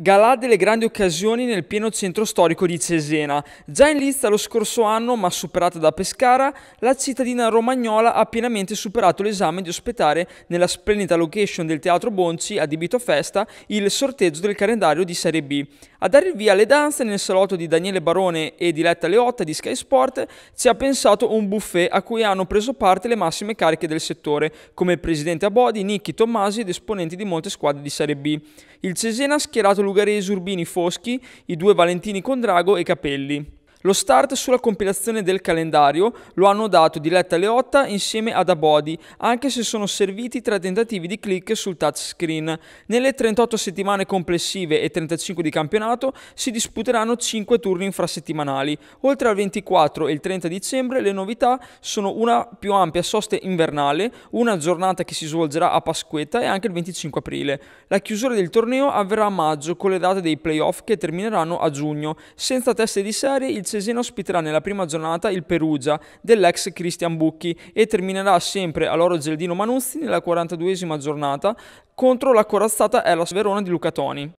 Galà delle grandi occasioni nel pieno centro storico di Cesena. Già in lista lo scorso anno, ma superata da Pescara, la cittadina romagnola ha pienamente superato l'esame di ospitare nella splendida location del Teatro Bonci, adibito a festa, il sorteggio del calendario di Serie B. A dare il via alle danze nel salotto di Daniele Barone e di Letta Leotta di Sky Sport ci ha pensato un buffet a cui hanno preso parte le massime cariche del settore, come il presidente Abodi, Nicchi Tommasi ed esponenti di molte squadre di Serie B. Il Cesena ha schierato Lugaresi, Urbini, Foschi, i due Valentini con Drago e Capelli. Lo start sulla compilazione del calendario lo hanno dato Diletta Leotta insieme ad Abodi, anche se sono serviti tre tentativi di click sul touchscreen. Nelle 38 settimane complessive e 35 di campionato si disputeranno 5 turni infrasettimanali. Oltre al 24 e il 30 dicembre le novità sono una più ampia sosta invernale, una giornata che si svolgerà a Pasquetta e anche il 25 aprile. La chiusura del torneo avverrà a maggio con le date dei playoff che termineranno a giugno. Senza teste di serie il Cesena ospiterà nella prima giornata il Perugia dell'ex Cristian Bucchi e terminerà sempre a loro Geldino Manuzzi nella 42esima giornata contro la corazzata Elas Verona di Luca Toni.